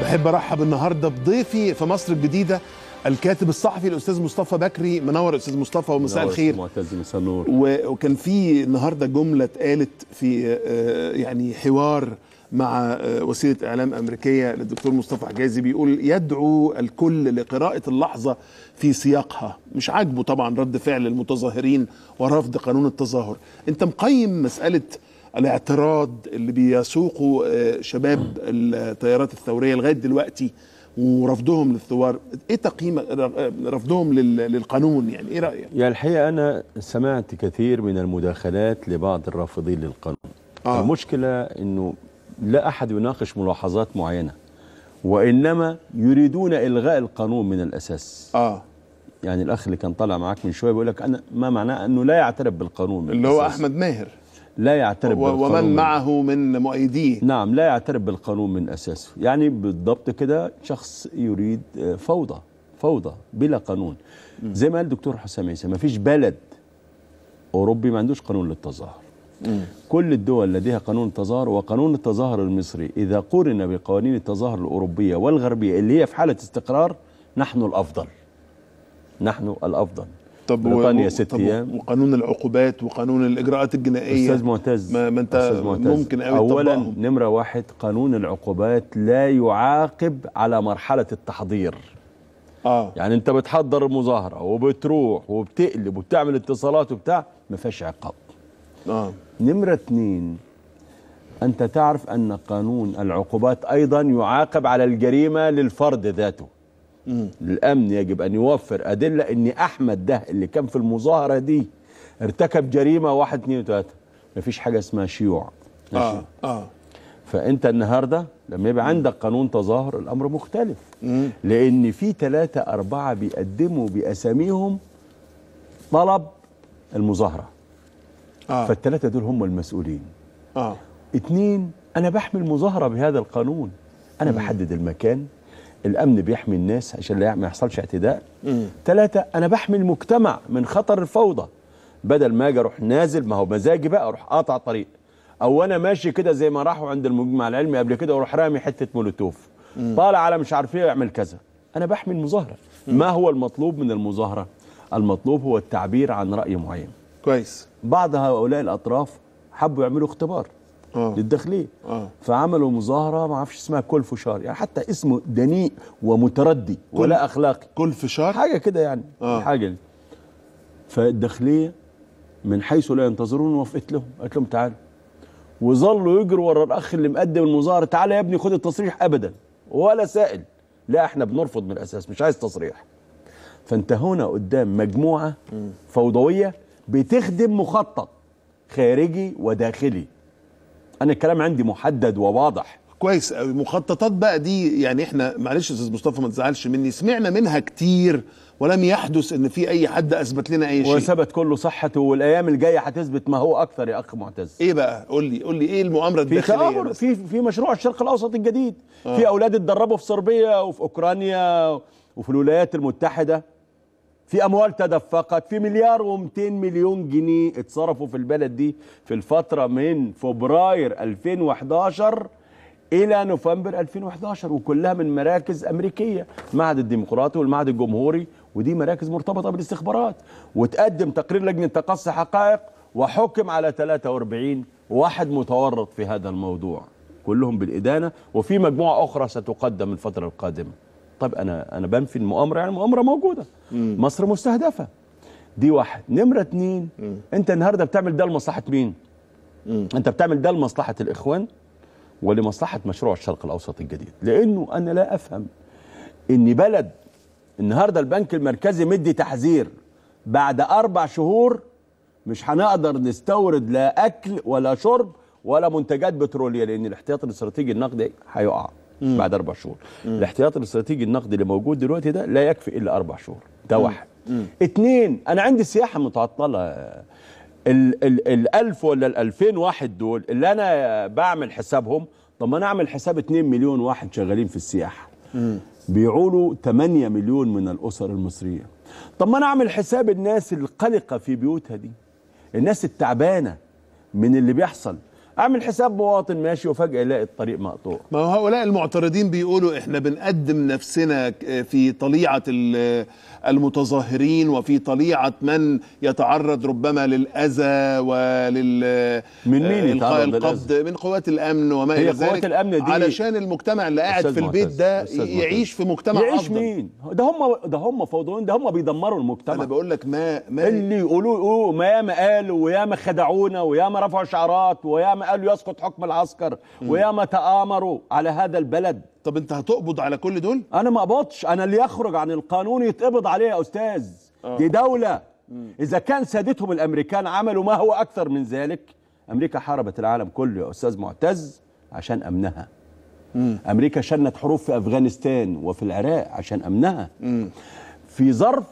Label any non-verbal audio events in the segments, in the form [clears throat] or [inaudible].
بحب ارحب النهارده بضيفي في مصر الجديده الكاتب الصحفي الاستاذ مصطفى بكري منور استاذ مصطفى ومساء الخير معتز مساء النور وكان في النهارده جمله اتقالت في آه، يعني حوار مع آه، وسيله اعلام امريكيه للدكتور مصطفى حجازي بيقول يدعو الكل لقراءه اللحظه في سياقها مش عاجبه طبعا رد فعل المتظاهرين ورفض قانون التظاهر انت مقيم مساله الاعتراض اللي بيسوقه آه، شباب التيارات الثوريه لغايه دلوقتي ورفضهم للثوار ايه تقييم آه، رفضهم للقانون يعني ايه رايك يعني الحقيقه انا سمعت كثير من المداخلات لبعض الرافضين للقانون آه. المشكله انه لا احد يناقش ملاحظات معينه وانما يريدون الغاء القانون من الاساس اه يعني الاخ اللي كان طالع معاك من شويه بيقول لك انا ما معناه انه لا يعترف بالقانون من اللي الأساس. هو احمد ماهر لا يعترف بالقانون ومن معه من مؤيديه نعم لا يعترف بالقانون من أساسه يعني بالضبط كده شخص يريد آه، فوضى فوضى بلا قانون زي ما قال الدكتور حسام عيسى ما فيش بلد أوروبي ما عندوش قانون للتظاهر كل الدول لديها قانون تظاهر وقانون التظاهر المصري إذا قورن بقوانين التظاهر الأوروبية والغربية اللي هي في حالة استقرار نحن الأفضل نحن الأفضل طب بريطانيا ست ايام وقانون العقوبات وقانون الاجراءات الجنائيه استاذ معتز ما, ما انت أستاذ معتز. ممكن قوي اولا طبقهم. نمره واحد قانون العقوبات لا يعاقب على مرحله التحضير اه يعني انت بتحضر مظاهره وبتروح وبتقلب وبتعمل اتصالات وبتاع ما فيهاش عقاب اه نمره اثنين انت تعرف ان قانون العقوبات ايضا يعاقب على الجريمه للفرد ذاته الامن يجب ان يوفر ادله ان احمد ده اللي كان في المظاهره دي ارتكب جريمه واحد اثنين وثلاثه مفيش حاجه اسمها شيوع اه اه فانت النهارده لما يبقى عندك قانون تظاهر الامر مختلف لان في ثلاثة أربعة بيقدموا باساميهم طلب المظاهره آه. فالثلاثه دول هم المسؤولين اه اثنين انا بحمي المظاهره بهذا القانون انا مم. بحدد المكان الامن بيحمي الناس عشان ما يحصلش اعتداء ثلاثة انا بحمي المجتمع من خطر الفوضى بدل ما اجي اروح نازل ما هو مزاجي بقى اروح قاطع طريق او انا ماشي كده زي ما راحوا عند المجمع العلمي قبل كده واروح رامي حته مولوتوف طالع على مش عارف ايه يعمل كذا انا بحمي المظاهره ما هو المطلوب من المظاهره المطلوب هو التعبير عن راي معين كويس بعض هؤلاء الاطراف حبوا يعملوا اختبار أوه. للداخليه أوه. فعملوا مظاهره ما اعرفش اسمها كل فشار يعني حتى اسمه دنيء ومتردي كل ولا اخلاقي كل فشار حاجه كده يعني أوه. حاجه دي فالداخليه من حيث لا ينتظرون وافقت لهم قالت لهم تعالوا وظلوا يجروا ورا الاخ اللي مقدم المظاهره تعالى يا ابني خد التصريح ابدا ولا سائل لا احنا بنرفض من الاساس مش عايز تصريح فانت هنا قدام مجموعه فوضويه بتخدم مخطط خارجي وداخلي انا الكلام عندي محدد وواضح كويس قوي مخططات بقى دي يعني احنا معلش يا استاذ مصطفى ما تزعلش مني سمعنا منها كتير ولم يحدث ان في اي حد اثبت لنا اي شيء وثبت كله صحته والايام الجايه هتثبت ما هو اكثر يا اخ معتز ايه بقى قول لي قول لي ايه المؤامره الداخليه في في في مشروع الشرق الاوسط الجديد آه. في اولاد اتدربوا في صربيا وفي اوكرانيا وفي الولايات المتحده في اموال تدفقت في مليار و200 مليون جنيه اتصرفوا في البلد دي في الفتره من فبراير 2011 الى نوفمبر 2011 وكلها من مراكز امريكيه المعهد الديمقراطي والمعهد الجمهوري ودي مراكز مرتبطه بالاستخبارات وتقدم تقرير لجنه تقصي حقائق وحكم على 43 واحد متورط في هذا الموضوع كلهم بالادانه وفي مجموعه اخرى ستقدم الفتره القادمه طب انا انا بنفي المؤامره يعني المؤامره موجوده مم. مصر مستهدفه دي واحد نمره اتنين مم. انت النهارده بتعمل ده لمصلحه مين مم. انت بتعمل ده لمصلحه الاخوان ولمصلحه مشروع الشرق الاوسط الجديد لانه انا لا افهم ان بلد النهارده البنك المركزي مدي تحذير بعد اربع شهور مش هنقدر نستورد لا اكل ولا شرب ولا منتجات بتروليه لان الاحتياط الاستراتيجي النقدي هيقع مم. بعد اربع شهور مم. الاحتياط الاستراتيجي النقدي اللي موجود دلوقتي ده لا يكفي الا اربع شهور ده مم. واحد مم. اتنين انا عندي سياحه متعطله ال ال ال الالف ولا ال الالفين واحد دول اللي انا بعمل حسابهم طب ما انا اعمل حساب 2 مليون واحد شغالين في السياحه بيعولوا 8 مليون من الاسر المصريه طب ما انا اعمل حساب الناس القلقه في بيوتها دي الناس التعبانه من اللي بيحصل اعمل حساب مواطن ماشي وفجاه الاقي الطريق مقطوع ما هو هؤلاء المعترضين بيقولوا احنا بنقدم نفسنا في طليعه المتظاهرين وفي طليعه من يتعرض ربما للاذى ولل من مين يتعرض القبض من قوات الامن وما الى ذلك قوات الامن دي علشان المجتمع اللي قاعد في البيت ده يعيش في مجتمع يعيش افضل مين ده هم ده هم فوضويين ده هم بيدمروا المجتمع انا بقول لك ما, ما اللي يقولوه يقولوا ما ياما قالوا وياما خدعونا وياما رفعوا شعارات وياما ما قالوا يسقط حكم العسكر وياما تآمروا على هذا البلد طب انت هتقبض على كل دول انا ما اقبضش انا اللي يخرج عن القانون يتقبض عليه يا استاذ أوه. دي دولة مم. اذا كان سادتهم الامريكان عملوا ما هو اكثر من ذلك امريكا حاربت العالم كله يا استاذ معتز عشان امنها مم. امريكا شنت حروب في افغانستان وفي العراق عشان امنها مم. في ظرف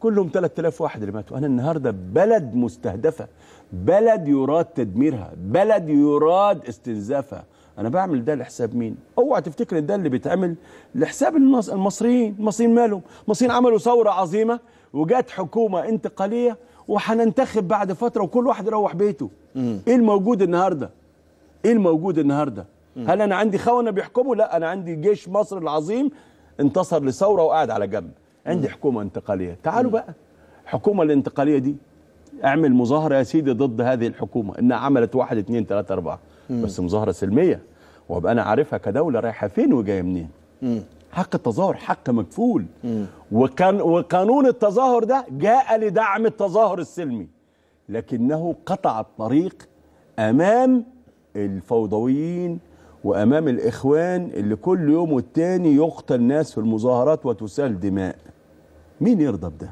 كلهم 3000 واحد اللي ماتوا انا النهارده بلد مستهدفه بلد يراد تدميرها بلد يراد استنزافها انا بعمل ده لحساب مين اوعى تفتكر ان ده اللي بيتعمل لحساب المصريين المصريين مالهم المصريين عملوا ثوره عظيمه وجت حكومه انتقاليه وهننتخب بعد فتره وكل واحد يروح بيته ايه الموجود النهارده ايه الموجود النهارده هل انا عندي خونه بيحكموا لا انا عندي جيش مصر العظيم انتصر لثوره وقاعد على جنب عندي حكومه انتقاليه تعالوا بقى الحكومه الانتقاليه دي اعمل مظاهره يا سيدي ضد هذه الحكومه انها عملت واحد اثنين ثلاثه اربعه مم. بس مظاهره سلميه وابقى انا عارفها كدوله رايحه فين وجايه منين حق التظاهر حق مكفول وكان وقانون التظاهر ده جاء لدعم التظاهر السلمي لكنه قطع الطريق امام الفوضويين وامام الاخوان اللي كل يوم والتاني يقتل ناس في المظاهرات وتسال دماء مين يرضى بده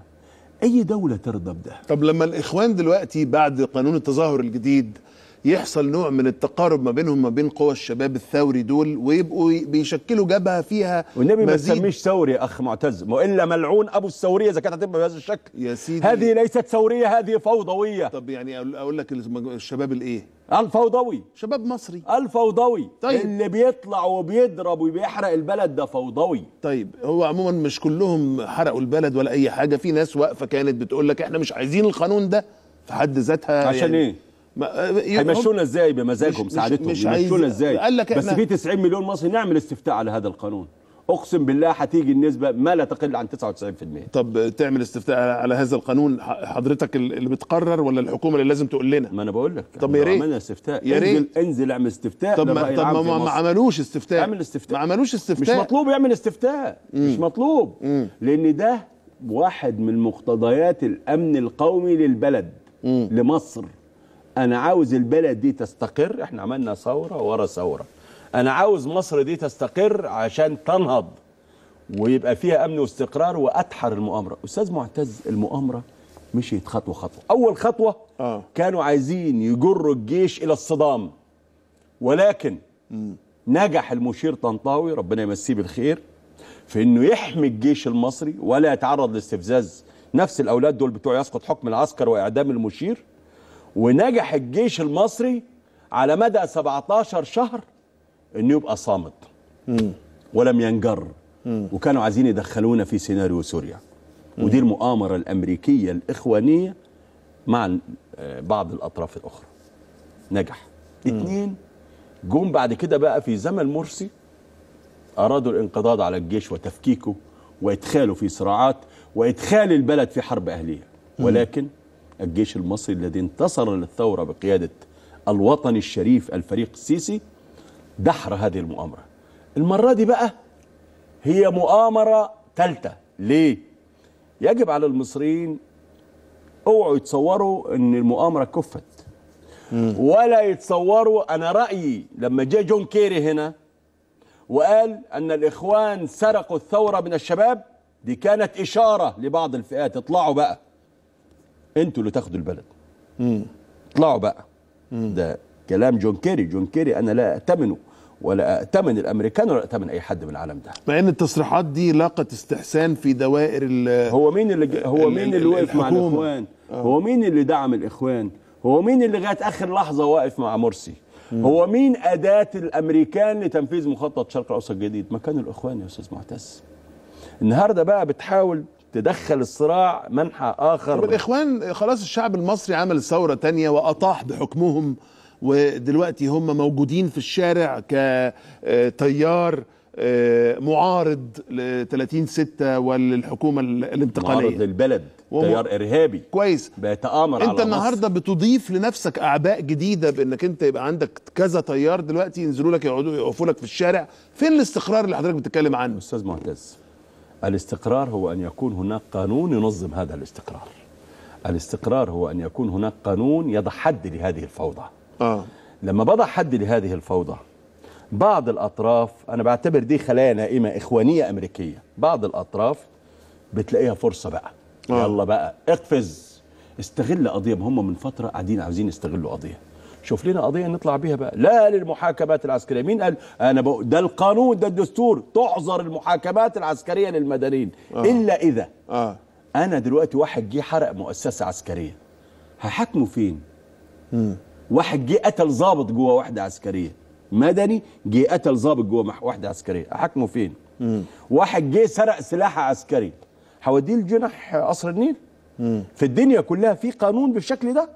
اي دوله ترضى بده طب لما الاخوان دلوقتي بعد قانون التظاهر الجديد يحصل نوع من التقارب ما بينهم ما بين قوى الشباب الثوري دول ويبقوا بيشكلوا جبهه فيها والنبي ما تسميش ثوري اخ معتز والا ملعون ابو الثوريه اذا كانت هتبقى بهذا الشكل يا سيدي هذه ليست ثوريه هذه فوضويه طب يعني اقول لك الشباب الايه الفوضوي شباب مصري الفوضوي طيب. اللي بيطلع وبيضرب وبيحرق البلد ده فوضوي طيب هو عموما مش كلهم حرقوا البلد ولا اي حاجه في ناس واقفه كانت بتقول لك احنا مش عايزين القانون ده في حد ذاتها عشان يعني ايه أه، هيمشونا ازاي بمزاجهم سعادتهم مش يمشونا ازاي بس في 90 مليون مصري نعمل استفتاء على هذا القانون اقسم بالله هتيجي النسبه ما لا تقل عن 99% طب تعمل استفتاء على هذا القانون حضرتك اللي بتقرر ولا الحكومه اللي لازم تقول لنا ما انا بقول لك طب يا ريت عملنا استفتاء يا ريت انزل, انزل اعمل استفتاء طب ما طب ما, ما عملوش استفتاء اعمل استفتاء ما عملوش استفتاء مش مطلوب يعمل استفتاء مم. مش مطلوب مم. لان ده واحد من مقتضيات الامن القومي للبلد مم. لمصر انا عاوز البلد دي تستقر احنا عملنا ثوره ورا ثوره انا عاوز مصر دي تستقر عشان تنهض ويبقى فيها امن واستقرار واتحر المؤامره استاذ معتز المؤامره مشيت خطوه خطوه اول خطوه آه. كانوا عايزين يجروا الجيش الى الصدام ولكن م. نجح المشير طنطاوي ربنا يمسيه بالخير في انه يحمي الجيش المصري ولا يتعرض لاستفزاز نفس الاولاد دول بتوع يسقط حكم العسكر واعدام المشير ونجح الجيش المصري على مدى 17 شهر انه يبقى صامت ولم ينجر وكانوا عايزين يدخلونا في سيناريو سوريا ودي المؤامرة الأمريكية الإخوانية مع آه، بعض الأطراف الأخرى نجح اتنين جم بعد كده بقى في زمن مرسي أرادوا الانقضاض على الجيش وتفكيكه وإدخاله في صراعات وإدخال البلد في حرب أهلية ولكن الجيش المصري الذي انتصر للثورة بقيادة الوطني الشريف الفريق السيسي دحر هذه المؤامرة المرة دي بقى هي مؤامرة ثالثة ليه؟ يجب على المصريين اوعوا يتصوروا ان المؤامرة كفت ولا يتصوروا انا رأيي لما جاء جون كيري هنا وقال ان الاخوان سرقوا الثورة من الشباب دي كانت اشارة لبعض الفئات اطلعوا بقى انتوا اللي تاخدوا البلد مم. اطلعوا بقى مم. ده كلام جون كيري جون كيري انا لا اتمنه ولا اتمن الامريكان ولا اتمن اي حد من العالم ده مع ان التصريحات دي لاقت استحسان في دوائر هو مين اللي ج... هو مين اللي وقف مع الاخوان آه. هو مين اللي دعم الاخوان هو مين اللي لغايه اخر لحظه واقف مع مرسي مم. هو مين اداه الامريكان لتنفيذ مخطط شرق الاوسط الجديد مكان الاخوان يا استاذ معتز النهارده بقى بتحاول تدخل الصراع منحى اخر طيب الاخوان خلاص الشعب المصري عمل ثوره تانية واطاح بحكمهم ودلوقتي هم موجودين في الشارع كتيار آه، آه، معارض ل 30 6 وللحكومه الانتقاليه معارض للبلد تيار ارهابي كويس بيتآمر انت على النهارده مصر. بتضيف لنفسك اعباء جديده بانك انت يبقى عندك كذا تيار دلوقتي ينزلوا لك يقعدوا يقفوا لك في الشارع فين الاستقرار اللي حضرتك بتتكلم عنه استاذ معتز الاستقرار هو أن يكون هناك قانون ينظم هذا الاستقرار الاستقرار هو أن يكون هناك قانون يضع حد لهذه الفوضى آه. لما بضع حد لهذه الفوضى بعض الأطراف أنا بعتبر دي خلايا نائمة إخوانية أمريكية بعض الأطراف بتلاقيها فرصة بقى آه. يلا بقى اقفز استغل قضية هم من فترة قاعدين عاوزين يستغلوا قضية شوف لنا قضيه نطلع بيها بقى لا للمحاكمات العسكريه مين قال انا بقول ده القانون ده الدستور تحظر المحاكمات العسكريه للمدنيين آه. الا اذا آه. انا دلوقتي واحد جه حرق مؤسسه عسكريه هحاكمه فين م. واحد جه قتل ضابط جوه وحده عسكريه مدني جه قتل ضابط جوه وحده عسكريه هحاكمه فين م. واحد جه سرق سلاح عسكري هوديه الجنح قصر النيل م. في الدنيا كلها في قانون بالشكل ده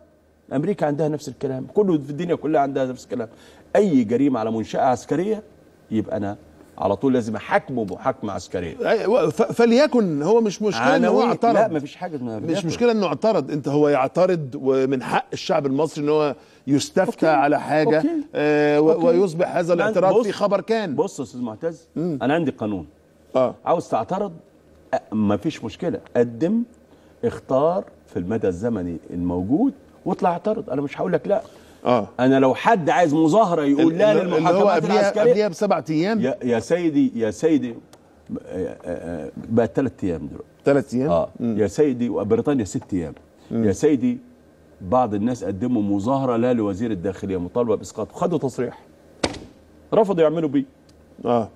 امريكا عندها نفس الكلام كله في الدنيا كلها عندها نفس الكلام اي جريمه على منشاه عسكريه يبقى انا على طول لازم احاكمه بمحاكمه عسكريه فليكن هو مش مشكله انه هو اعترض لا مفيش حاجه ما مش مشكله انه اعترض انت هو يعترض ومن حق الشعب المصري ان هو يستفتى على حاجه أوكي. آه أوكي. ويصبح هذا الاعتراض في خبر كان بص يا استاذ معتز مم. انا عندي قانون اه عاوز تعترض مفيش مشكله قدم اختار في المدى الزمني الموجود واطلع اعترض انا مش هقول لك لا اه انا لو حد عايز مظاهره يقول لا للمحاكمات العسكريه قبليها بسبع ايام يا, يا سيدي يا سيدي بقت ثلاث ايام دلوقتي ثلاث ايام؟ اه م. يا سيدي وبريطانيا ست ايام يا سيدي بعض الناس قدموا مظاهره لا لوزير الداخليه مطالبه باسقاطه خدوا تصريح رفضوا يعملوا بيه اه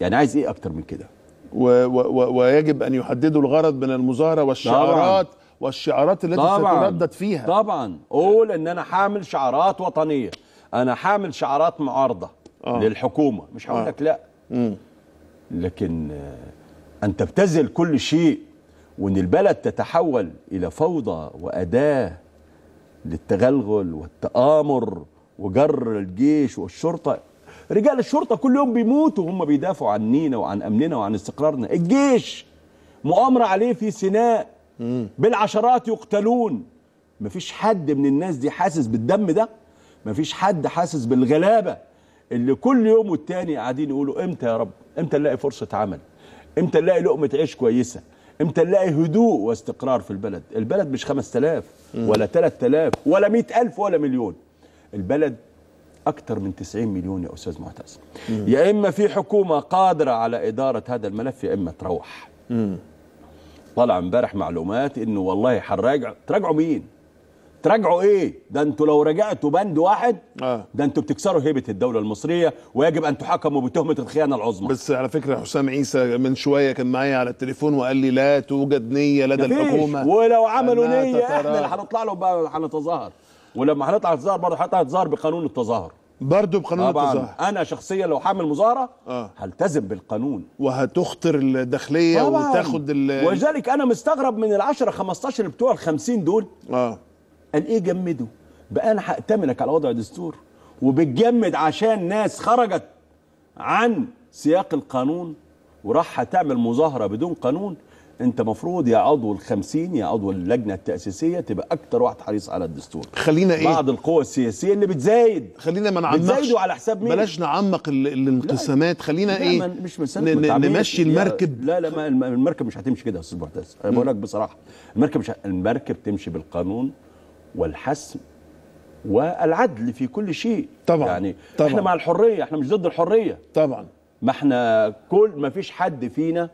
يعني عايز ايه اكتر من كده و و و ويجب ان يحددوا الغرض من المظاهره والشعارات طبعا. والشعارات التي طبعًا ستردد فيها طبعا قول ان انا حامل شعارات وطنيه انا حامل شعارات معارضه آه. للحكومه مش هقول آه. لك آه. لا مم. لكن ان تبتذل كل شيء وان البلد تتحول الى فوضى واداه للتغلغل والتآمر وجر الجيش والشرطه رجال الشرطه كل يوم بيموتوا وهم بيدافعوا عنينا وعن امننا وعن استقرارنا الجيش مؤامره عليه في سيناء بالعشرات يقتلون مفيش حد من الناس دي حاسس بالدم ده مفيش حد حاسس بالغلابه اللي كل يوم والتاني قاعدين يقولوا امتى يا رب امتى نلاقي فرصه عمل امتى نلاقي لقمه عيش كويسه امتى نلاقي هدوء واستقرار في البلد البلد مش 5000 ولا 3000 ولا 100000 ولا مليون البلد أكثر من 90 مليون يا أستاذ معتز يا إما في حكومة قادرة على إدارة هذا الملف يا إما تروح مم. طلع امبارح معلومات انه والله هنراجع تراجعوا مين؟ تراجعوا ايه؟ ده انتوا لو رجعتوا بند واحد آه. ده انتوا بتكسروا هيبه الدوله المصريه ويجب ان تحاكموا بتهمه الخيانه العظمى. بس على فكره حسام عيسى من شويه كان معايا على التليفون وقال لي لا توجد نيه لدى الحكومه ولو عملوا نيه احنا اللي هنطلع له هنتظاهر ولما هنطلع نتظاهر برضه هنطلع نتظاهر بقانون التظاهر. برضه بقانون التظاهر انا شخصيا لو هعمل مظاهره آه. هلتزم بالقانون وهتخطر الداخليه وتاخد ال... ولذلك انا مستغرب من ال10 15 بتوع ال50 دول اه قال ايه جمدوا بقى انا هاتمنك على وضع دستور وبتجمد عشان ناس خرجت عن سياق القانون وراح تعمل مظاهره بدون قانون انت مفروض يا عضو ال50 يا عضو اللجنه التاسيسيه تبقى اكتر واحد حريص على الدستور خلينا ايه بعض القوى السياسيه اللي بتزايد خلينا ما نعمقش بتزايدوا على حساب مين بلاش نعمق الانقسامات خلينا لا ايه مش نمشي المركب لا لا ما المركب مش هتمشي كده يا استاذ معتز انا بقول لك بصراحه المركب مش المركب تمشي بالقانون والحسم والعدل في كل شيء طبعا يعني طبعا احنا مع الحريه احنا مش ضد الحريه طبعا ما احنا كل ما فيش حد فينا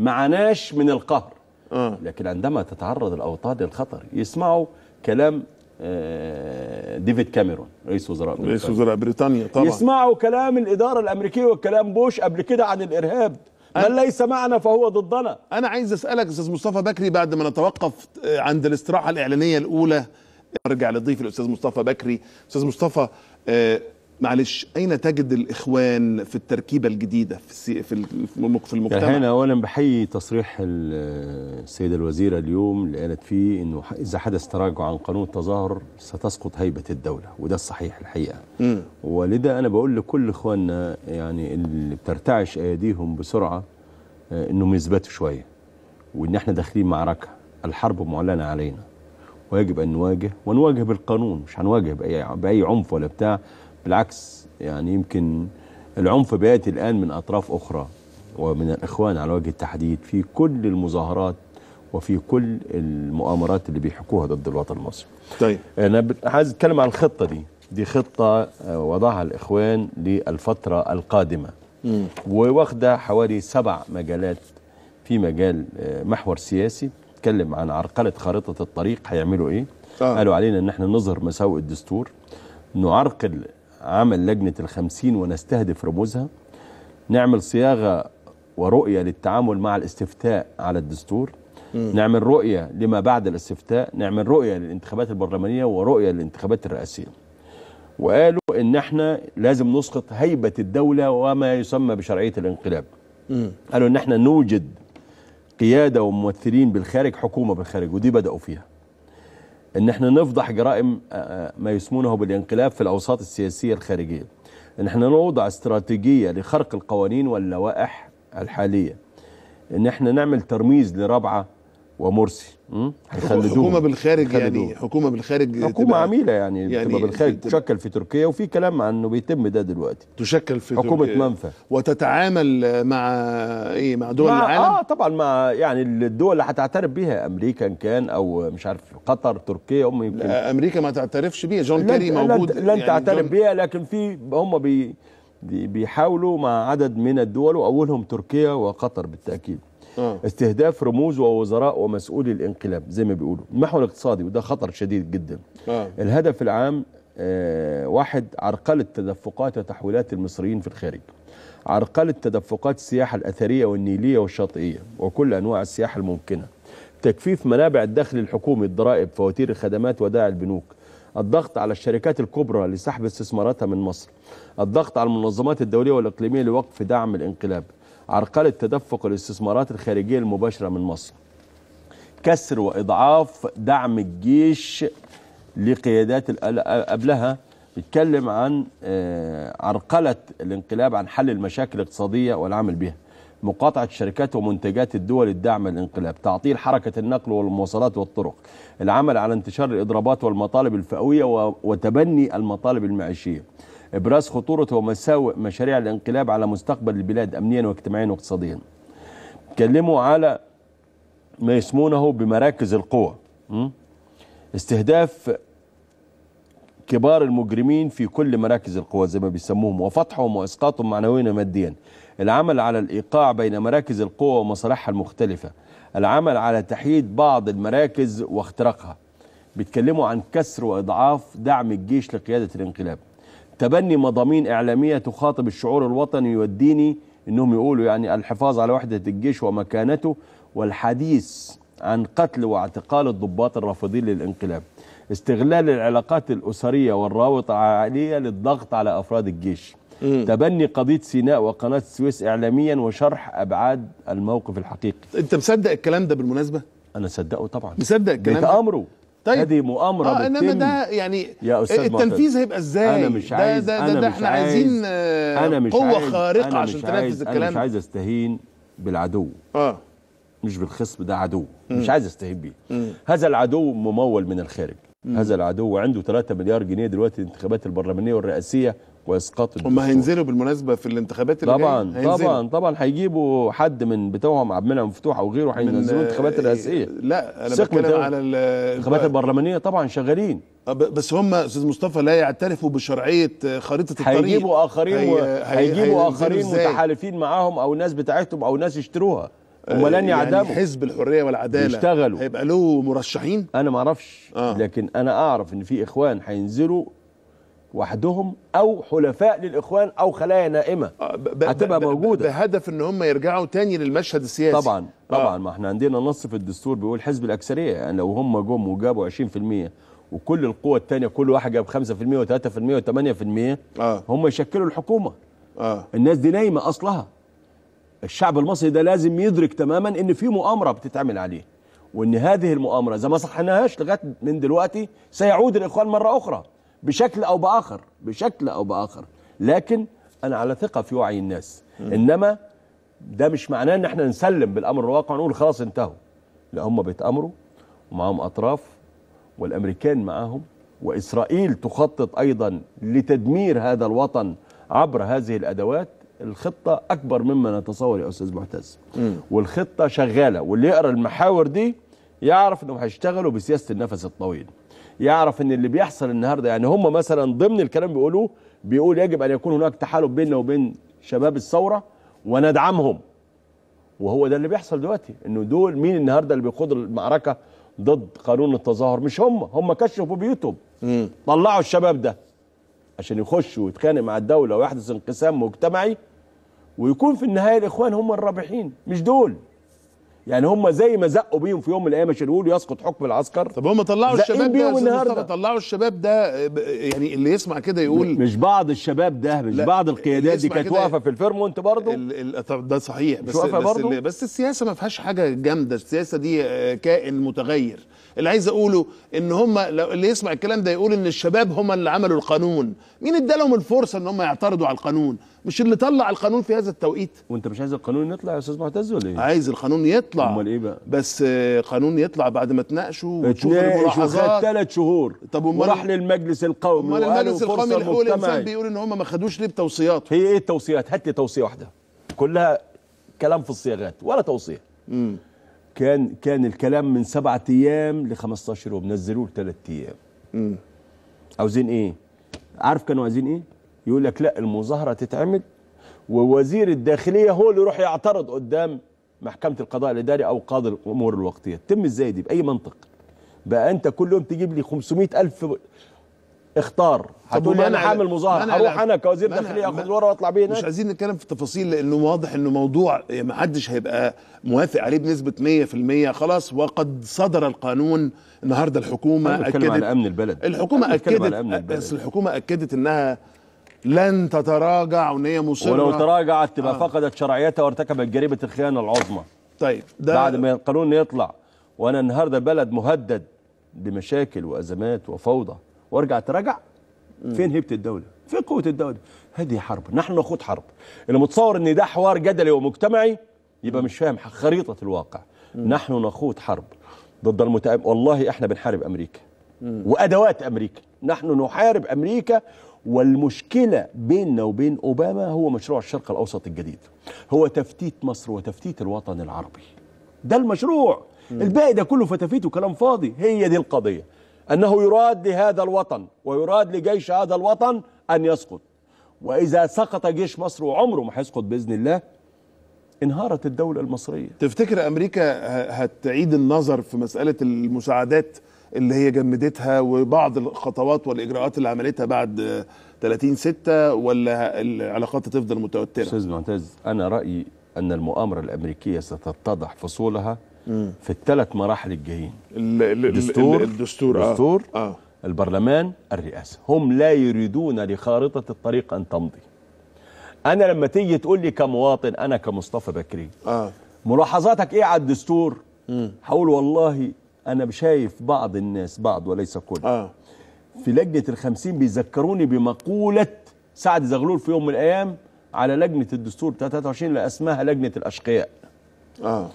معناش من القهر آه. لكن عندما تتعرض الأوطان للخطر يسمعوا كلام آه، ديفيد كاميرون رئيس وزراء بريطانيا رئيس وزراء بريطانيا طبعا يسمعوا كلام الإدارة الأمريكية وكلام بوش قبل كده عن الإرهاب من ليس معنا فهو ضدنا أنا عايز أسألك أستاذ مصطفى بكري بعد ما نتوقف آه، عند الاستراحة الإعلانية الأولى أرجع لضيف الأستاذ مصطفى بكري أستاذ مصطفى آه، معلش اين تجد الاخوان في التركيبه الجديده في في المجتمع؟ يعني هنا اولا بحيي تصريح السيده الوزيره اليوم اللي قالت فيه انه اذا حدث تراجع عن قانون التظاهر ستسقط هيبه الدوله وده الصحيح الحقيقه. ولذا انا بقول لكل اخواننا يعني اللي بترتعش ايديهم بسرعه آه، انهم يثبتوا شويه وان احنا داخلين معركه الحرب معلنه علينا ويجب ان نواجه ونواجه بالقانون مش هنواجه باي باي عنف ولا بتاع بالعكس يعني يمكن العنف بيأتي الآن من أطراف أخرى ومن الإخوان على وجه التحديد في كل المظاهرات وفي كل المؤامرات اللي بيحكوها ضد الوطن المصري طيب أنا عايز أتكلم عن الخطة دي دي خطة آه، وضعها الإخوان للفترة القادمة وواخدة حوالي سبع مجالات في مجال آه، محور سياسي اتكلم عن عرقلة خارطة الطريق هيعملوا إيه آه. قالوا علينا ان احنا نظهر مساوئ الدستور نعرقل عمل لجنة الخمسين ونستهدف رموزها نعمل صياغة ورؤية للتعامل مع الاستفتاء على الدستور م. نعمل رؤية لما بعد الاستفتاء نعمل رؤية للانتخابات البرلمانية ورؤية للانتخابات الرئاسية وقالوا ان احنا لازم نسقط هيبة الدولة وما يسمى بشرعية الانقلاب م. قالوا ان احنا نوجد قيادة وممثلين بالخارج حكومة بالخارج ودي بدأوا فيها ان احنا نفضح جرائم آه، آه، ما يسمونه بالانقلاب في الاوساط السياسيه الخارجيه ان احنا نوضع استراتيجيه لخرق القوانين واللوائح الحاليه ان احنا نعمل ترميز لرابعه ومرسي حكومه بالخارج يعني حكومه بالخارج حكومه عميله يعني, يعني تبقى بالخارج تشكل في تركيا وفي كلام عن انه بيتم ده دلوقتي تشكل في حكومه تركيا منفى وتتعامل مع ايه مع دول مع العالم اه طبعا مع يعني الدول اللي هتعترف بيها امريكا إن كان او مش عارف قطر تركيا هم يمكن لا امريكا ما تعترفش بيها جون كيري موجود لن يعني تعترف بيها لكن في هم بي بيحاولوا مع عدد من الدول واولهم تركيا وقطر بالتاكيد آه. استهداف رموز ووزراء ومسؤولي الانقلاب زي ما بيقولوا المحور الاقتصادي وده خطر شديد جدا آه. الهدف العام آه، واحد عرقلة تدفقات وتحويلات المصريين في الخارج عرقلة تدفقات السياحة الأثرية والنيلية والشاطئية وكل أنواع السياحة الممكنة تجفيف منابع الدخل الحكومي الضرائب فواتير الخدمات وداع البنوك الضغط على الشركات الكبرى لسحب استثماراتها من مصر الضغط على المنظمات الدولية والإقليمية لوقف دعم الانقلاب عرقلة تدفق الاستثمارات الخارجية المباشرة من مصر كسر وإضعاف دعم الجيش لقيادات قبلها بيتكلم عن آه، عرقلة الانقلاب عن حل المشاكل الاقتصادية والعمل بها مقاطعة شركات ومنتجات الدول الدعم للانقلاب تعطيل حركة النقل والمواصلات والطرق العمل على انتشار الإضرابات والمطالب الفئوية وتبني المطالب المعيشية إبراز خطورة ومساوئ مشاريع الانقلاب على مستقبل البلاد أمنيا واجتماعيا واقتصاديا اتكلموا على ما يسمونه بمراكز القوى استهداف كبار المجرمين في كل مراكز القوى زي ما بيسموهم وفتحهم واسقاطهم معنويا وماديا العمل على الايقاع بين مراكز القوى ومصالحها المختلفه العمل على تحييد بعض المراكز واختراقها بيتكلموا عن كسر واضعاف دعم الجيش لقياده الانقلاب تبني مضامين إعلامية تخاطب الشعور الوطني والديني أنهم يقولوا يعني الحفاظ على وحدة الجيش ومكانته والحديث عن قتل واعتقال الضباط الرافضين للانقلاب استغلال العلاقات الأسرية والرابطة العائليه للضغط على أفراد الجيش مم. تبني قضية سيناء وقناة السويس إعلاميا وشرح أبعاد الموقف الحقيقي أنت مصدق الكلام ده بالمناسبة؟ أنا صدقه طبعا مصدق الكلام ده؟ طيب هذه مؤامره آه انما ده يعني يا أستاذ التنفيذ هيبقى ازاي انا مش عايز ده ده, ده, ده احنا عايز عايزين آه، أنا مش قوه عايز خارقه أنا مش عشان تنفذ الكلام انا مش عايز استهين بالعدو اه مش بالخصم ده عدو م. مش عايز استهين بيه هذا العدو ممول من الخارج م. هذا العدو عنده 3 مليار جنيه دلوقتي الانتخابات البرلمانيه والرئاسيه واسقاط الدستور هم هينزلوا بالمناسبه في الانتخابات اللي طبعا طبعا طبعا هيجيبوا حد من بتوعهم عبد المنعم مفتوح او غيره هينزلوا الانتخابات الرئاسيه آه، لا انا بتكلم على الانتخابات البرلمانيه طبعا شغالين آه، بس هم استاذ مصطفى لا يعترفوا بشرعيه خريطه الطريق هيجيبوا اخرين هي... هيجيبوا اخرين متحالفين معاهم او ناس بتاعتهم او ناس يشتروها هم لن آه، يعني يعدموا يعني حزب الحريه والعداله يشتغلوا هيبقى له مرشحين انا ما اعرفش آه. لكن انا اعرف ان في اخوان هينزلوا وحدهم او حلفاء للاخوان او خلايا نائمه آه، هتبقى موجوده بهدف ان هم يرجعوا تاني للمشهد السياسي طبعا آه. طبعا آه. ما احنا عندنا نص في الدستور بيقول حزب الاكثريه يعني لو هم جم وجابوا 20% وكل القوى التانية كل واحد جاب 5% و3% و8% آه. هم يشكلوا الحكومه آه. الناس دي نايمه اصلها الشعب المصري ده لازم يدرك تماما ان في مؤامره بتتعمل عليه وان هذه المؤامره اذا ما صحناهاش لغايه من دلوقتي سيعود الاخوان مره اخرى بشكل أو بآخر بشكل أو بآخر لكن أنا على ثقة في وعي الناس إنما ده مش معناه إن احنا نسلم بالأمر الواقع ونقول خلاص انتهوا لا هم بيتأمروا ومعاهم أطراف والأمريكان معاهم وإسرائيل تخطط أيضا لتدمير هذا الوطن عبر هذه الأدوات الخطة أكبر مما نتصور يا أستاذ معتز والخطة شغالة واللي يقرأ المحاور دي يعرف أنهم هيشتغلوا بسياسة النفس الطويل يعرف ان اللي بيحصل النهارده يعني هم مثلا ضمن الكلام بيقولوه بيقول يجب ان يكون هناك تحالف بيننا وبين شباب الثوره وندعمهم وهو ده اللي بيحصل دلوقتي انه دول مين النهارده اللي بيقود المعركه ضد قانون التظاهر مش هم هم كشفوا بيوتهم طلعوا الشباب ده عشان يخشوا ويتخانق مع الدوله ويحدث انقسام مجتمعي ويكون في النهايه الاخوان هم الرابحين مش دول يعني هم زي ما زقوا بيهم في يوم من الايام يقولوا يسقط حكم العسكر طب هم طلعوا الشباب ده طلعوا الشباب ده يعني اللي يسمع كده يقول مش بعض الشباب ده مش بعض القيادات دي كانت واقفه في الفيرمونت برضه طب ده صحيح بس بس, برضو؟ بس السياسه ما فيهاش حاجه جامده السياسه دي آه، كائن متغير اللي عايز اقوله ان هم اللي يسمع الكلام ده يقول ان الشباب هم اللي عملوا القانون مين ادالهم الفرصه ان هم يعترضوا على القانون مش اللي طلع القانون في هذا التوقيت وانت مش عايز القانون يطلع يا استاذ معتز ولا ايه عايز القانون يطلع امال ايه بقى بس آه، قانون يطلع بعد ما تناقشه وتشوف الملاحظات ثلاث شهور طب امال وراح للمجلس القومي امال المجلس القومي الحقوق الانسان بيقول ان هم ما خدوش ليه بتوصيات هي ايه التوصيات هات لي توصيه واحده كلها كلام في الصياغات ولا توصيه امم كان كان الكلام من سبعة ايام ل 15 يوم نزلوه لثلاث ايام امم عاوزين ايه عارف كانوا عايزين ايه يقول لك لا المظاهرة تتعمل ووزير الداخلية هو اللي يروح يعترض قدام محكمة القضاء الإداري أو قاضي الأمور الوقتية تم إزاي دي بأي منطق بقى أنت كل يوم تجيب لي 500 ألف اختار هتقول لي انا حامل مظاهره هروح انا كوزير داخليه اخد الورقه واطلع بيه هناك مش عايزين نتكلم في التفاصيل لانه واضح انه موضوع ما حدش هيبقى موافق عليه بنسبه 100% خلاص وقد صدر القانون النهارده الحكومه اكدت على امن البلد الحكومه اكدت أمن البلد. الحكومه اكدت انها لن تتراجع وان هي مصره ولو تراجعت تبقى آه. فقدت شرعيتها وارتكبت جريمه الخيانه العظمى طيب ده بعد ما القانون يطلع وانا النهارده بلد مهدد بمشاكل وازمات وفوضى وارجع اتراجع فين هيبه الدوله فين قوه الدوله هذه حرب نحن نخوض حرب اللي متصور ان ده حوار جدلي ومجتمعي يبقى مش فاهم خريطه الواقع نحن نخوض حرب ضد المتأم والله احنا بنحارب امريكا وادوات امريكا نحن نحارب امريكا والمشكلة بيننا وبين أوباما هو مشروع الشرق الأوسط الجديد هو تفتيت مصر وتفتيت الوطن العربي ده المشروع الباقي ده كله فتافيت وكلام فاضي هي دي القضية أنه يراد لهذا الوطن ويراد لجيش هذا الوطن أن يسقط وإذا سقط جيش مصر وعمره ما هيسقط بإذن الله انهارت الدولة المصرية تفتكر أمريكا هتعيد النظر في مسألة المساعدات اللي هي جمدتها وبعض الخطوات والاجراءات اللي عملتها بعد 30 6 ولا العلاقات هتفضل متوتره؟ استاذ معتز انا رايي ان المؤامره الامريكيه ستتضح فصولها في الثلاث مراحل الجايين الدستور الدستور, الدستور آه. آه. البرلمان الرئاسه هم لا يريدون لخارطه الطريق ان تمضي انا لما تيجي تقول لي كمواطن انا كمصطفى بكري آه. ملاحظاتك ايه على الدستور هقول والله أنا شايف بعض الناس بعض وليس كل آه. في لجنة الخمسين بيذكروني بمقولة سعد زغلول في يوم من الأيام على لجنة الدستور 23 اللي اسمها لجنة الأشقياء آه.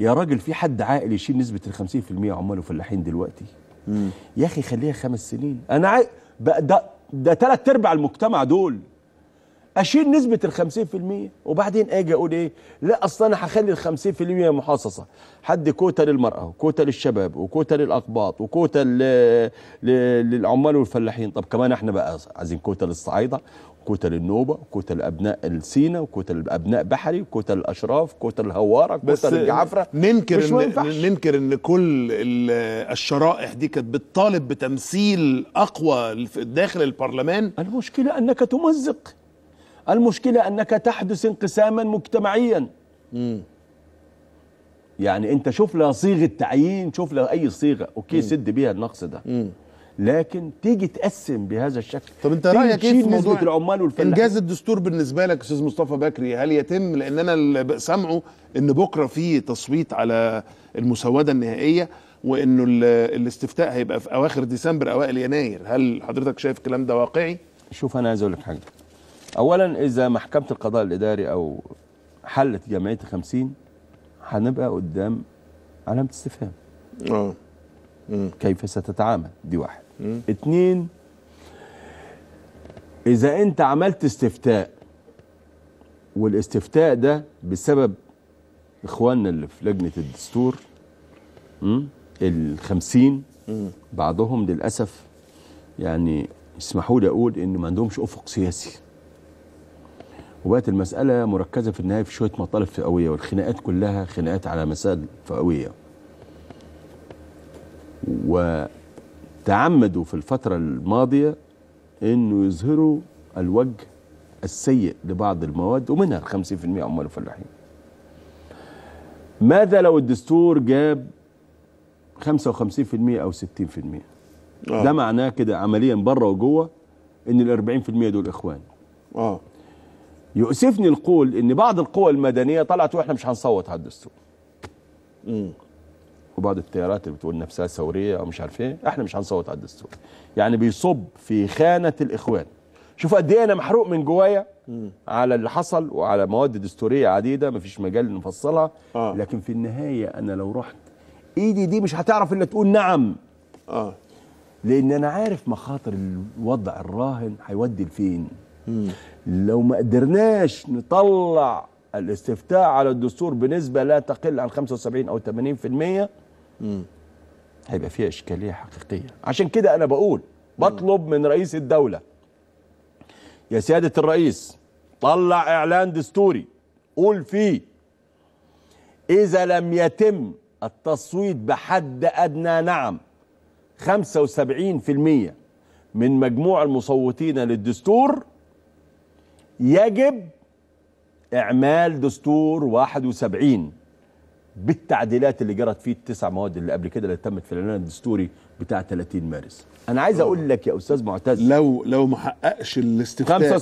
يا راجل في حد عاقل يشيل نسبة ال 50% عمال وفلاحين دلوقتي مم. يا أخي خليها خمس سنين أنا عاي... ده ده ثلاث ارباع المجتمع دول اشيل نسبه ال 50% وبعدين اجي اقول ايه لا اصل انا هخلي ال 50% محاصصه، حد كوتا للمراه وكوتا للشباب وكوتا للاقباط وكوتا للعمال والفلاحين طب كمان احنا بقى عايزين كوتا للصعايده كتل للنوبه وكتل لابناء السينا وكوتا لابناء بحري وكتل للاشراف كتل الهواره كتل للجعفره ننكر مش إن ننكر ان كل الشرائح دي كانت بتطالب بتمثيل اقوى داخل البرلمان المشكله انك تمزق المشكلة أنك تحدث انقساما مجتمعيا مم. يعني أنت شوف لها صيغة تعيين شوف لها أي صيغة أوكي مم. سد بيها النقص ده مم. لكن تيجي تقسم بهذا الشكل طب انت رايك ايه في موضوع العمال والفلاحين انجاز الدستور بالنسبه لك استاذ مصطفى بكري هل يتم لان انا اللي سامعه ان بكره في تصويت على المسوده النهائيه وانه الاستفتاء هيبقى في اواخر ديسمبر اوائل يناير هل حضرتك شايف الكلام ده واقعي شوف انا عايز اقول لك حاجه أولا إذا محكمة القضاء الإداري أو حلت جمعية الخمسين هنبقى قدام علامة استفهام اه كيف ستتعامل دي واحد اثنين اتنين إذا أنت عملت استفتاء والاستفتاء ده بسبب إخواننا اللي في لجنة الدستور ال 50 بعضهم للأسف يعني اسمحوا لي أقول إن ما عندهمش أفق سياسي وبقت المسألة مركزة في النهاية في شوية مطالب فئوية والخناقات كلها خناقات على مسائل فئوية وتعمدوا في الفترة الماضية انه يظهروا الوجه السيء لبعض المواد ومنها ال 50% عمال الفلاحين. ماذا لو الدستور جاب 55% او 60%؟ آه. ده معناه كده عمليا بره وجوه ان ال 40% دول اخوان. اه يؤسفني القول ان بعض القوى المدنيه طلعت واحنا مش هنصوت على الدستور امم وبعض التيارات اللي بتقول نفسها ثوريه او مش عارف ايه احنا مش هنصوت على الدستور يعني بيصب في خانه الاخوان شوف قد ايه انا محروق من جوايا على اللي حصل وعلى مواد دستوريه عديده مفيش مجال نفصلها آه. لكن في النهايه انا لو رحت ايدي دي مش هتعرف الا تقول نعم اه لان انا عارف مخاطر الوضع الراهن هيودي لفين لو ما قدرناش نطلع الاستفتاء على الدستور بنسبة لا تقل عن 75 أو 80% هيبقى فيها إشكالية حقيقية عشان كده أنا بقول بطلب من رئيس الدولة يا سيادة الرئيس طلع إعلان دستوري قول فيه إذا لم يتم التصويت بحد أدنى نعم 75% من مجموع المصوتين للدستور يجب إعمال دستور 71 بالتعديلات اللي جرت فيه التسع مواد اللي قبل كده اللي تمت في الاعلان الدستوري بتاع 30 مارس انا عايز اقول لك يا استاذ معتز لو لو ما حققش الاستفتاء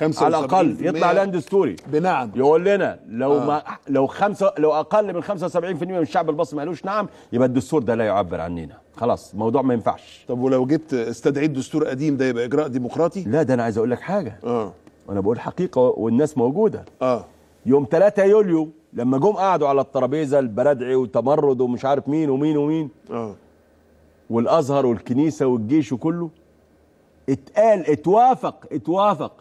75% على الاقل يطلع اعلان دستوري بنعم يقول لنا لو آه. ما لو خمسة لو اقل من 75% من الشعب المصري ما قالوش نعم يبقى الدستور ده لا يعبر عننا خلاص الموضوع ما ينفعش طب ولو جبت استدعيت دستور قديم ده يبقى اجراء ديمقراطي لا ده انا عايز اقول لك حاجه آه. وانا بقول حقيقه والناس موجوده اه يوم 3 يوليو لما جم قعدوا على الترابيزه البرادعي وتمرد ومش عارف مين ومين ومين اه والازهر والكنيسه والجيش وكله اتقال اتوافق اتوافق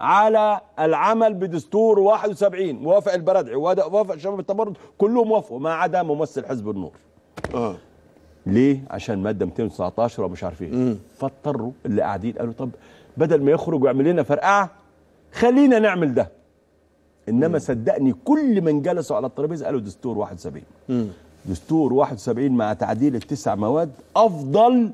على العمل بدستور 71 موافق البرادعي وافق شباب التمرد كلهم وافقوا ما عدا ممثل حزب النور اه ليه عشان ماده 219 ومش عارف ايه فاضطروا اللي قاعدين قالوا طب بدل ما يخرج ويعمل لنا فرقعه خلينا نعمل ده انما مم. صدقني كل من جلسوا على الترابيزه قالوا دستور 71 مم. دستور 71 مع تعديل التسع مواد افضل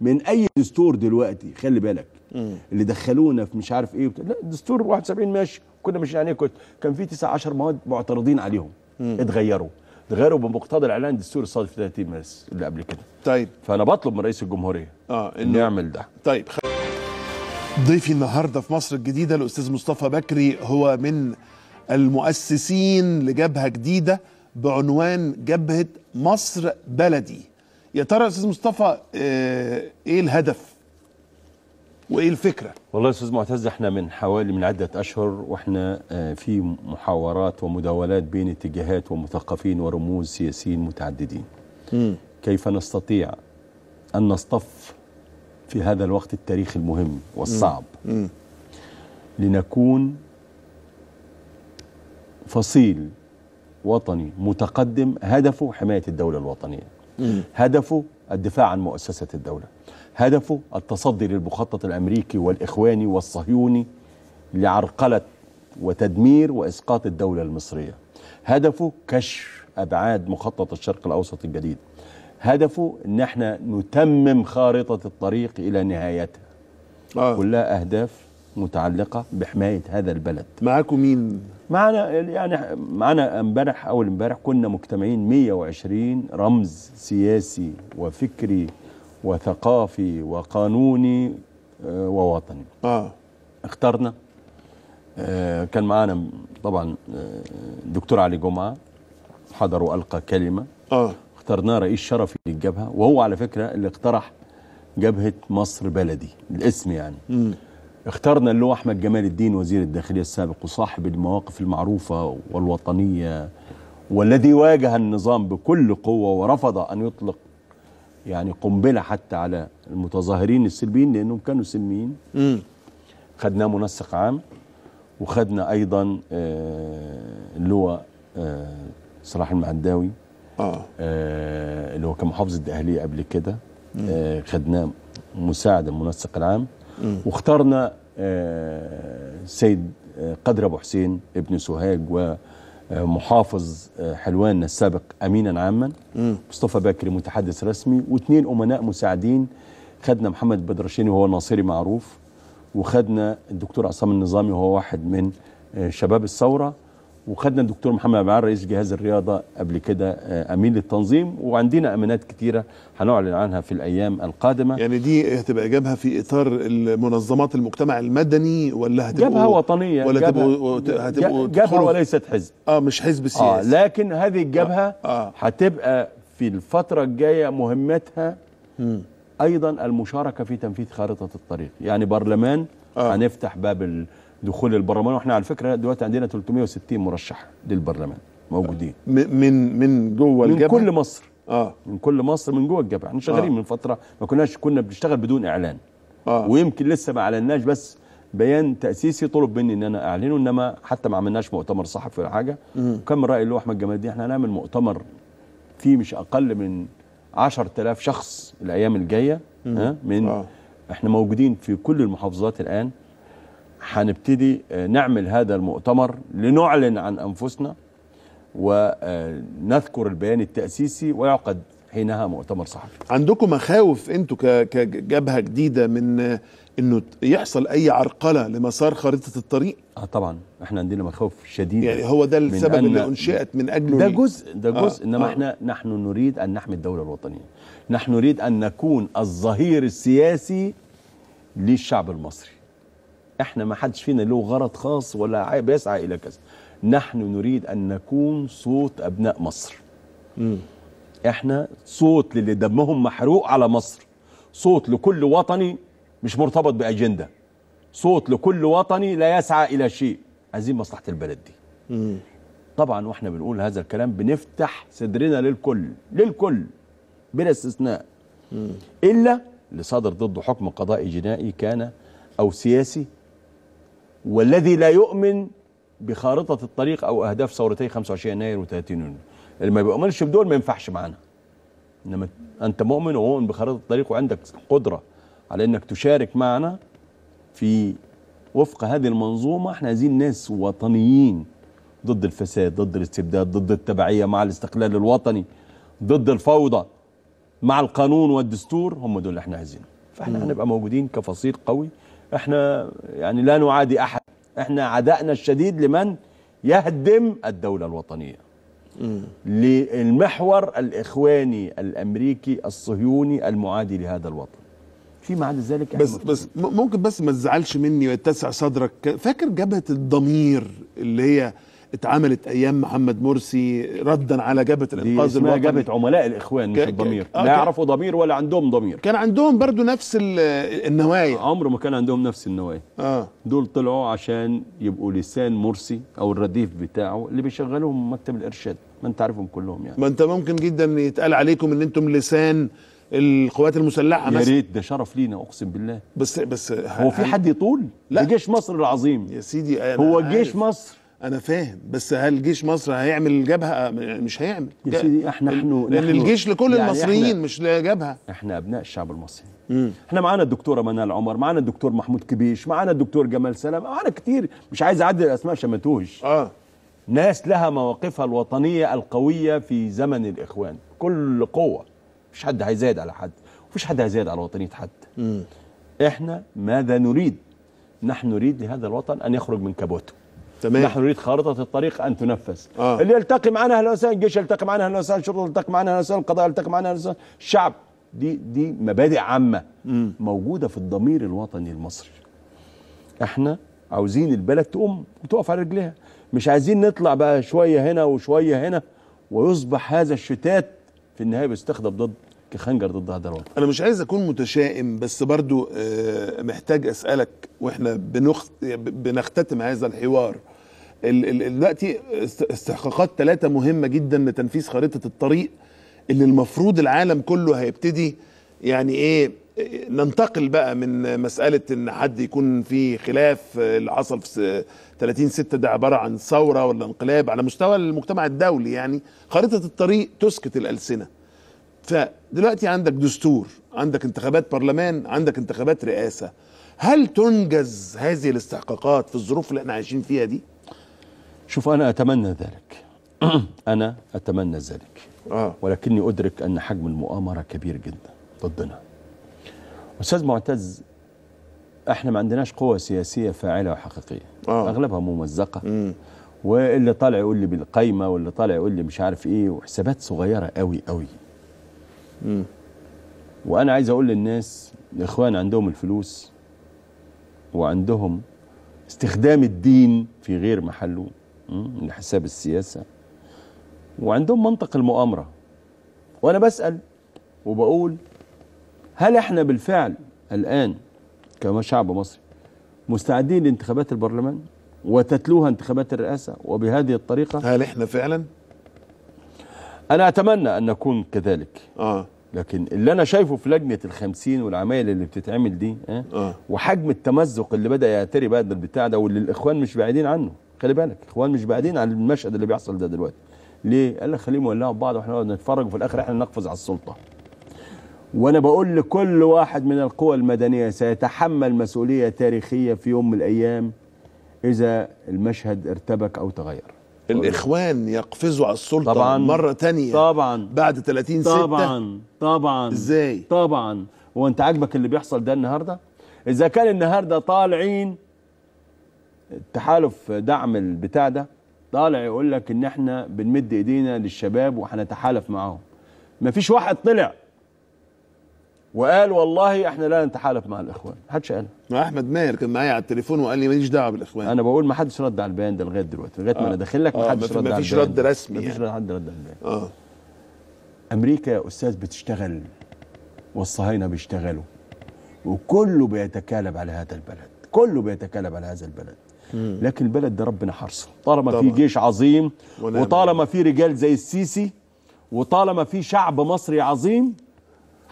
من اي دستور دلوقتي خلي بالك مم. اللي دخلونا في مش عارف ايه لا دستور 71 ماشي كنا مش يعني كنت كان في 10 مواد معترضين عليهم مم. اتغيروا اتغيروا بمقتضى الاعلان الدستور الصادر في 30 مارس اللي قبل كده طيب فانا بطلب من رئيس الجمهوريه اه انه يعمل ده طيب خل... ضيفي النهارده في مصر الجديده الاستاذ مصطفى بكري هو من المؤسسين لجبهه جديده بعنوان جبهه مصر بلدي يا ترى استاذ مصطفى آه، ايه الهدف وايه الفكره والله يا استاذ معتز احنا من حوالي من عده اشهر واحنا آه، في محاورات ومداولات بين اتجاهات ومثقفين ورموز سياسيين متعددين م. كيف نستطيع ان نصطف في هذا الوقت التاريخي المهم والصعب مم. لنكون فصيل وطني متقدم هدفه حماية الدولة الوطنية مم. هدفه الدفاع عن مؤسسة الدولة هدفه التصدي للمخطط الأمريكي والإخواني والصهيوني لعرقلة وتدمير وإسقاط الدولة المصرية هدفه كشف أبعاد مخطط الشرق الأوسط الجديد هدفه ان احنا نتمم خارطه الطريق الى نهايتها آه. كلها اهداف متعلقه بحمايه هذا البلد معاكم مين معنا يعني معنا امبارح اول امبارح كنا مجتمعين 120 رمز سياسي وفكري وثقافي وقانوني آه، ووطني اه اخترنا آه، كان معانا طبعا آه، الدكتور علي جمعه حضر والقى كلمه اه اخترناه رئيس شرفي للجبهة وهو على فكرة اللي اقترح جبهة مصر بلدي الاسم يعني م. اخترنا اللي هو أحمد جمال الدين وزير الداخلية السابق وصاحب المواقف المعروفة والوطنية والذي واجه النظام بكل قوة ورفض أن يطلق يعني قنبلة حتى على المتظاهرين السلبيين لأنهم كانوا سلميين خدناه منسق عام وخدنا أيضا آه، اللي هو آه، صلاح المعداوي آه. آه اللي هو كان محافظ الدقهلية قبل كده آه خدناه مساعد المنسق العام م. واخترنا آه سيد آه، قدر أبو حسين ابن سوهاج ومحافظ آه، آه، حلوان السابق أمينا عاما م. مصطفى بكري متحدث رسمي واثنين أمناء مساعدين خدنا محمد بدرشيني وهو ناصري معروف وخدنا الدكتور عصام النظامي وهو واحد من شباب الثورة وخدنا الدكتور محمد عبعال رئيس جهاز الرياضة قبل كده آه، أمين للتنظيم وعندنا أمانات كتيرة هنعلن عنها في الأيام القادمة يعني دي هتبقى جابها في إطار المنظمات المجتمع المدني ولا هتبقى جابها وطنية ولا هتبقوا هتبقوا جبهة وليست حزب اه مش حزب آه، سياسي آه لكن هذه الجبهة آه آه هتبقى في الفترة الجاية مهمتها أيضا المشاركة في تنفيذ خارطة الطريق يعني برلمان آه هنفتح باب ال دخول البرلمان واحنا على فكره دلوقتي عندنا 360 مرشح للبرلمان موجودين من من جوه الجبهه من كل مصر اه من كل مصر من جوه الجبهه احنا شغالين آه. من فتره ما كناش كنا بنشتغل بدون اعلان آه. ويمكن لسه ما اعلناش بس بيان تاسيسي طلب مني ان انا اعلنه انما حتى ما عملناش مؤتمر صحفي ولا حاجه وكان من راي اللي هو احمد جمال احنا هنعمل مؤتمر فيه مش اقل من 10000 شخص الايام الجايه ها من آه. احنا موجودين في كل المحافظات الان هنبتدي آه، نعمل هذا المؤتمر لنعلن عن أنفسنا ونذكر آه، البيان التأسيسي ويعقد حينها مؤتمر صحفي عندكم مخاوف انتوا كجبهه جديده من آه، انه يحصل اي عرقله لمسار خريطه الطريق اه طبعا احنا عندنا مخاوف شديده يعني هو ده السبب أن اللي انشئت من اجله ده جزء ده جزء آه انما آه احنا نحن نريد ان نحمي الدوله الوطنيه نحن نريد ان نكون الظهير السياسي للشعب المصري احنا ما حدش فينا له غرض خاص ولا بيسعى الى كذا نحن نريد ان نكون صوت ابناء مصر م. احنا صوت للي دمهم محروق على مصر صوت لكل وطني مش مرتبط باجنده صوت لكل وطني لا يسعى الى شيء عايزين مصلحه البلد دي م. طبعا واحنا بنقول هذا الكلام بنفتح صدرنا للكل للكل بلا استثناء م. الا اللي صادر ضده حكم قضائي جنائي كان او سياسي والذي لا يؤمن بخارطة الطريق أو أهداف ثورتي 25 يناير و30 يونيو اللي ما بيؤمنش بدول ما ينفعش معانا إنما أنت مؤمن ومؤمن بخارطة الطريق وعندك قدرة على إنك تشارك معنا في وفق هذه المنظومة احنا عايزين ناس وطنيين ضد الفساد ضد الاستبداد ضد التبعية مع الاستقلال الوطني ضد الفوضى مع القانون والدستور هم دول اللي احنا عايزينهم فاحنا هنبقى موجودين كفصيل قوي احنا يعني لا نعادي احد احنا عدائنا الشديد لمن يهدم الدولة الوطنية للمحور الإخواني الأمريكي الصهيوني المعادي لهذا الوطن فيما عدا ذلك بس مفترض. بس ممكن بس ما تزعلش مني ويتسع صدرك فاكر جبهة الضمير اللي هي اتعملت ايام محمد مرسي ردا على جبهه الانقاذ الوطني جبهه عملاء الاخوان مش الضمير آه، لا يعرفوا ضمير ولا عندهم ضمير كان عندهم برضو نفس النوايا عمره ما كان عندهم نفس النوايا اه دول طلعوا عشان يبقوا لسان مرسي او الرديف بتاعه اللي بيشغلهم مكتب الارشاد ما انت عارفهم كلهم يعني ما انت ممكن جدا يتقال عليكم ان انتم لسان القوات المسلحه مثلا يا ريت ده شرف لينا اقسم بالله بس بس هو في حد يطول لا جيش مصر العظيم يا سيدي هو جيش مصر انا فاهم بس هل جيش مصر هيعمل الجبهه مش هيعمل يا سيدي احنا نحن لان الجيش لكل يعني المصريين مش لجبهه احنا ابناء الشعب المصري مم. احنا معانا الدكتوره منال عمر معانا الدكتور محمود كبيش معانا الدكتور جمال سلام معانا كتير مش عايز اعدل الاسماء عشان ما توهش اه ناس لها مواقفها الوطنيه القويه في زمن الاخوان كل قوه مفيش حد هيزايد على حد مفيش حد هيزايد على وطنيه حد مم. احنا ماذا نريد نحن نريد لهذا الوطن ان يخرج من كبوته تمام نحن نريد خارطه الطريق ان تنفذ آه. اللي يلتقي معنا اهلا وسهلا الجيش يلتقي معنا اهلا وسهلا الشرطه يلتقي معنا اهلا وسهلا القضاء يلتقي معنا اهلا وسهلا الشعب دي دي مبادئ عامه مم. موجوده في الضمير الوطني المصري احنا عاوزين البلد تقوم وتقف على رجليها مش عايزين نطلع بقى شويه هنا وشويه هنا ويصبح هذا الشتات في النهايه بيستخدم ضد كخنجر ضد هذا الوطن انا مش عايز اكون متشائم بس برضو آه، محتاج اسالك واحنا بنخت... بنختتم هذا الحوار دلوقتي استحقاقات ثلاثه مهمه جدا لتنفيذ خريطه الطريق اللي المفروض العالم كله هيبتدي يعني ايه ننتقل بقى من مسألة إن حد يكون في خلاف اللي حصل في 30 6 ده عبارة عن ثورة ولا انقلاب على مستوى المجتمع الدولي يعني خريطة الطريق تسكت الألسنة فدلوقتي عندك دستور عندك انتخابات برلمان عندك انتخابات رئاسة هل تنجز هذه الاستحقاقات في الظروف اللي احنا عايشين فيها دي؟ شوف أنا أتمنى ذلك [clears throat] أنا أتمنى ذلك آه. ولكني أدرك أن حجم المؤامرة كبير جدا ضدنا أستاذ معتز احنا ما عندناش قوة سياسية فاعلة وحقيقية آه. أغلبها ممزقة مم. واللي طالع يقول لي بالقايمة واللي طالع يقول لي مش عارف إيه وحسابات صغيرة قوي قوي مم. وأنا عايز أقول للناس الإخوان عندهم الفلوس وعندهم استخدام الدين في غير محله لحساب السياسة وعندهم منطق المؤامرة وأنا بسأل وبقول هل احنا بالفعل الآن كشعب مصري مستعدين لانتخابات البرلمان وتتلوها انتخابات الرئاسة وبهذه الطريقة هل احنا فعلا أنا أتمنى أن نكون كذلك آه. لكن اللي أنا شايفه في لجنة الخمسين والعمايل اللي بتتعمل دي آه. آه. وحجم التمزق اللي بدأ يعتري بقى البتاع ده واللي الإخوان مش بعيدين عنه خلي بالك اخوان مش بعدين عن المشهد اللي بيحصل ده دلوقتي ليه قال لك خليهم يولعوا بعض واحنا نقعد نتفرج وفي الاخر احنا نقفز على السلطه وانا بقول لكل واحد من القوى المدنيه سيتحمل مسؤوليه تاريخيه في يوم من الايام اذا المشهد ارتبك او تغير الاخوان يقفزوا على السلطه طبعا مره تانية طبعا بعد 30 طبعا طبعا, طبعا ازاي طبعا هو انت عاجبك اللي بيحصل ده النهارده اذا كان النهارده طالعين تحالف دعم البتاع ده طالع يقول لك ان احنا بنمد ايدينا للشباب وهنتحالف معاهم مفيش واحد طلع وقال والله احنا لا نتحالف مع الاخوان محدش قال احمد ماهر كان معايا على التليفون وقال لي ماليش دعوه بالاخوان انا بقول ما حدش رد على البيان ده لغايه دلوقتي لغايه آه. ما انا آه. داخل لك ما آه، حدش آه. رد على البيان مفيش رد رسمي مفيش يعني. حد رد على البيان اه امريكا يا استاذ بتشتغل والصهاينه بيشتغلوا وكله بيتكالب على هذا البلد كله بيتكالب على هذا البلد لكن البلد ده ربنا حرصه طالما في جيش عظيم وطالما في رجال زي السيسي وطالما في شعب مصري عظيم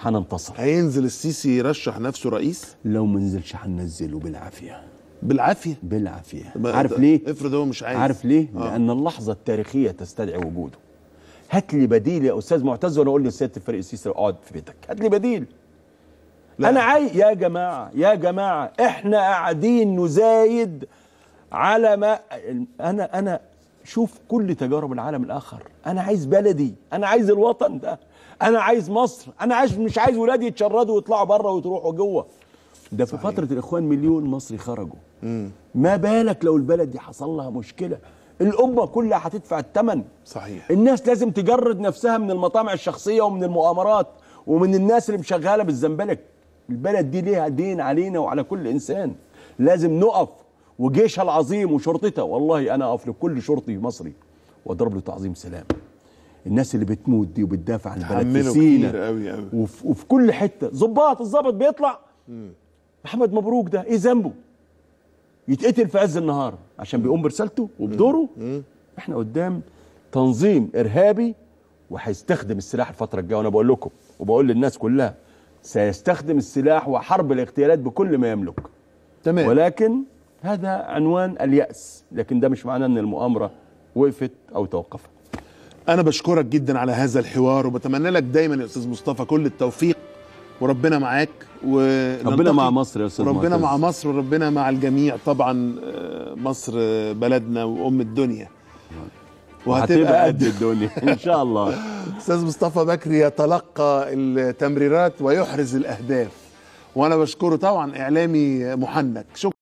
هننتصر هينزل السيسي يرشح نفسه رئيس لو ما نزلش هننزله بالعافيه بالعافيه بالعافيه عارف ليه افرض هو مش عايز عارف ليه آه. لان اللحظه التاريخيه تستدعي وجوده هات لي بديل يا استاذ معتز وانا اقول لسياده الفريق السيسي اقعد في بيتك هات لي بديل لا. انا عاي يا جماعه يا جماعه احنا قاعدين نزايد على ما انا انا شوف كل تجارب العالم الاخر انا عايز بلدي انا عايز الوطن ده انا عايز مصر انا عايز مش عايز ولادي يتشردوا ويطلعوا بره ويروحوا جوه ده في صحيح. فتره الاخوان مليون مصري خرجوا مم. ما بالك لو البلد دي حصل لها مشكله الأمة كلها هتدفع الثمن صحيح الناس لازم تجرد نفسها من المطامع الشخصية ومن المؤامرات ومن الناس اللي مشغالة بالزنبلك البلد دي ليها دين علينا وعلى كل إنسان لازم نقف وجيشها العظيم وشرطتها والله أنا أقف لكل شرطي مصري وأضرب له تعظيم سلام الناس اللي بتموت دي وبتدافع عن البلد في سينا قوي قوي. وفي, وفي كل حتة ظباط الظابط بيطلع م. محمد مبروك ده إيه ذنبه يتقتل في عز النهار عشان بيقوم برسالته وبدوره مم. احنا قدام تنظيم إرهابي وهيستخدم السلاح الفترة الجاية وأنا بقول لكم وبقول للناس كلها سيستخدم السلاح وحرب الاغتيالات بكل ما يملك تمام ولكن هذا عنوان اليأس لكن ده مش معناه أن المؤامرة وقفت أو توقفت أنا بشكرك جدا على هذا الحوار وبتمنى لك دايما يا أستاذ مصطفى كل التوفيق وربنا معاك ربنا مع مصر يا أستاذ ربنا مع مصر وربنا مع الجميع طبعا آه، مصر بلدنا وأم الدنيا وهتبقى قد الدنيا ان شاء الله [laughs] استاذ مصطفى بكري يتلقى التمريرات ويحرز الاهداف وانا بشكره طبعا اعلامي محنك شكرا